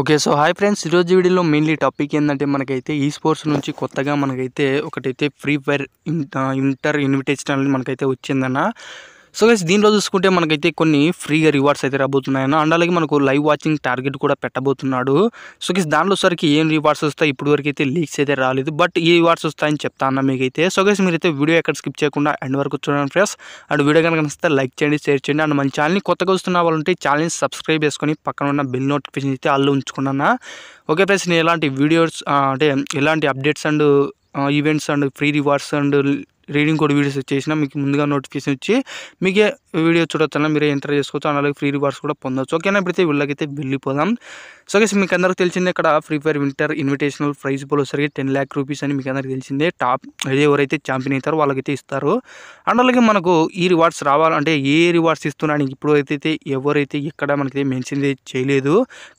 okay so hi friends ఈరోజు వీడియోలో mainly topic ఏంటంటే మనకైతే ఈ స్పోర్ట్స్ నుంచి కొత్తగా మనకైతే ఒకటైతే ఫ్రీ ఫైర్ ఇంటర్ ఇన్విటేషన్ అనేది మనకైతే వచ్చిందన్న సో గైస్ దీనిలో చూసుకుంటే మనకైతే కొన్ని ఫ్రీగా రివార్డ్స్ అయితే రాబోతున్నాయి అండ్ అలాగే మనకు లైవ్ వాచింగ్ టార్గెట్ కూడా పెట్టబోతున్నాడు సో గైస్ దానిలో సరికి ఏం రివార్డ్స్ వస్తాయి ఇప్పుడు వరకు అయితే లీక్స్ అయితే రాలేదు బట్ ఈ రివార్డ్స్ వస్తాయని చెప్తా అన్న మీకైతే సో గైస్ మీరైతే వీడియో ఎక్కడ స్కిప్ చేయకుండా ఎండ్ వరకు చూడండి ఫ్రెండ్స్ అండ్ వీడియో కనుక నచ్చితే లైక్ చేయండి షేర్ చేయండి అండ్ మన ఛానల్ని కొత్తగా వస్తున్న ఉంటే ఛానల్ని సబ్స్క్రైబ్ చేసుకొని పక్కన ఉన్న బిల్ నోటిఫికేషన్ అయితే అల్లు ఉంచుకున్నా ఓకే ఫ్రెండ్స్ నేను ఎలాంటి వీడియోస్ అంటే ఎలాంటి updates and events and free rewards and redeem code videos వచ్చేసినా మీకు ముందుగా నోటిఫికేషన్ వచ్చి మీకు వీడియో చూడొచ్చన్నా మీరు ఎంటర్ చేసుకోవచ్చు అలాగే ఫ్రీ రివార్డ్స్ కూడా పొందొచ్చు ఓకేనా ఇప్పుడైతే వీళ్ళకైతే వెళ్ళిపోదాం సో గైస్ మీకు అందరికీ తెలిసిందే ఇక్కడ Free Fire winter invitational prize pool వచ్చేసరికి టెన్ ల్యాక్ రూపీస్ అని మీకు అందరికీ తెలిసిందే టాప్ ఎవరైతే ఛాంపియన్ అవుతారో వాళ్ళకైతే ఇస్తారు అండ్ అలాగే మనకు ఈ రివార్డ్స్ రావాలంటే ఏ రివార్డ్స్ ఇస్తున్నానికి ఇప్పుడు అయితే ఎవరైతే ఇక్కడ మనకైతే మెన్షన్ చేయలేదు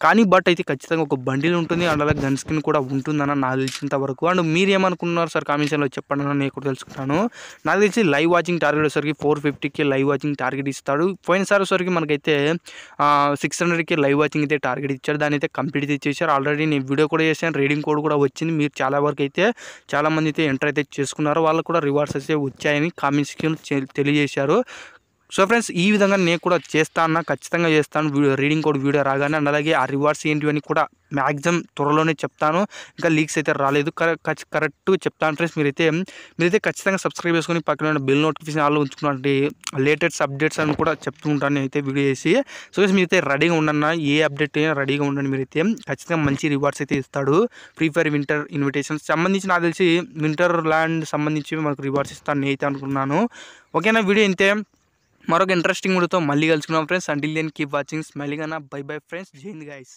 కానీ బట్ అయితే ఖచ్చితంగా ఒక బండిల్ ఉంటుంది అండ్ అలాగే గన్ స్కిన్ కూడా ఉంటుందని నాకు తెలిసినంత వరకు అండ్ మీరు ఏమనుకున్నారు సార్ కామెంట్స్లో చెప్పండి అని నేను కూడా తెలుసుకుంటాను అనుకుంటున్నాను నాకు తెలిసి లైవ్ వాచింగ్ టార్గెట్ వచ్చేసరికి ఫోర్ ఫిఫ్టీకి లైవ్ వాచింగ్ టార్గెట్ ఇస్తాడు పోయినసారి వచ్చేసరికి మనకైతే సిక్స్ హండ్రెడ్కి లైవ్ వాచింగ్ అయితే టార్గెట్ ఇచ్చాడు దాని అయితే కంప్లీట్ ఇచ్చేసారు ఆల్రెడీ నేను వీడియో కూడా చేశాను రీడింగ్ కోడ్ కూడా వచ్చింది మీరు చాలా వరకు అయితే చాలామంది అయితే ఎంటర్ అయితే చేసుకున్నారు వాళ్ళకు కూడా రివార్డ్స్ అయితే వచ్చాయని కామెంట్స్కి తెలియజేశారు సో ఫ్రెండ్స్ ఈ విధంగా నేను కూడా చేస్తాను ఖచ్చితంగా చేస్తాను వీడియో రీడింగ్ కోడ్ వీడియో రాగానే అండ్ అలాగే ఆ రివార్డ్స్ ఏంటి అని కూడా మ్యాక్సిమం త్వరలోనే చెప్తాను ఇంకా లీక్స్ అయితే రాలేదు కరెక్ట్ చెప్తాను ఫ్రెండ్స్ మీరైతే మీరైతే ఖచ్చితంగా సబ్స్క్రైబ్ చేసుకుని పక్కన బిల్ నోటిఫికేషన్ ఆల్లో ఉంచుకున్నటువంటి లేటెస్ట్ అప్డేట్స్ అని కూడా చెప్తూ నేను అయితే వీడియో చేసి సో మీరైతే రెడీగా ఉండన్న ఏ అప్డేట్ అయినా రెడీగా ఉండండి మీరైతే ఖచ్చితంగా మంచి రివార్డ్స్ అయితే ఇస్తాడు ఫ్రీ ఫైర్ వింటర్ ఇన్విటేషన్స్ సంబంధించి నాకు తెలిసి వింటర్ ల్యాండ్ సంబంధించి మనకు రివార్డ్స్ ఇస్తాను నేను అయితే అనుకున్నాను ఓకేనా వీడియో అయితే మరొక ఇంట్రెస్టింగ్ వీడియోతో మళ్ళీ కలుసుకున్నాం friends until then keep watching smiling bye bye friends జైన్ గైస్